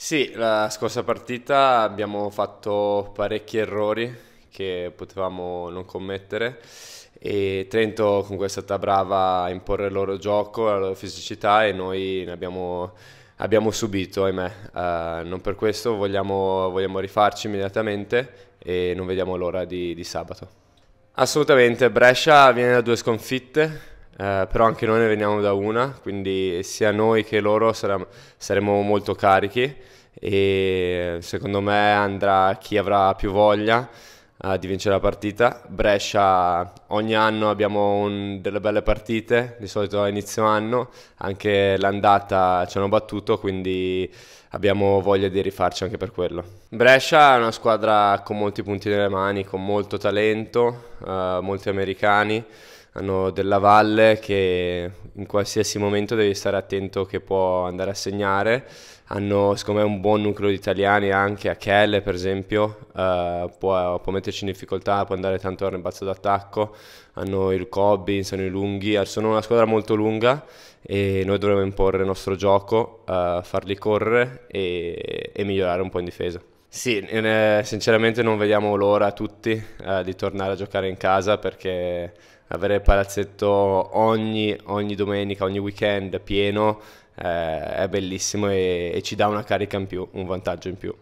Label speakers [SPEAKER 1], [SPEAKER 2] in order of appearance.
[SPEAKER 1] Sì, la scorsa partita abbiamo fatto parecchi errori che potevamo non commettere e Trento comunque è stata brava a imporre il loro gioco, la loro fisicità e noi ne abbiamo, abbiamo subito, ahimè. Uh, non per questo vogliamo, vogliamo, rifarci immediatamente e non vediamo l'ora di, di sabato. Assolutamente, Brescia viene da due sconfitte, Uh, però anche noi ne veniamo da una, quindi sia noi che loro saremo, saremo molto carichi e secondo me andrà chi avrà più voglia uh, di vincere la partita. Brescia ogni anno abbiamo un, delle belle partite, di solito a inizio anno, anche l'andata ci hanno battuto, quindi abbiamo voglia di rifarci anche per quello. Brescia è una squadra con molti punti nelle mani, con molto talento, uh, molti americani hanno della Valle che in qualsiasi momento devi stare attento che può andare a segnare, hanno secondo me un buon nucleo di italiani anche, a Achelle per esempio, uh, può, può, metterci in difficoltà, può andare tanto al rimbalzo d'attacco, hanno il Cobbins, sono i lunghi, ah, sono una squadra molto lunga e noi dovremmo imporre il nostro gioco, uh, farli correre e, e migliorare un po' in difesa. Sì, eh, sinceramente non vediamo l'ora tutti eh, di tornare a giocare in casa perché avere il palazzetto ogni, ogni domenica, ogni weekend pieno eh, è bellissimo e, e ci dà una carica in più, un vantaggio in più.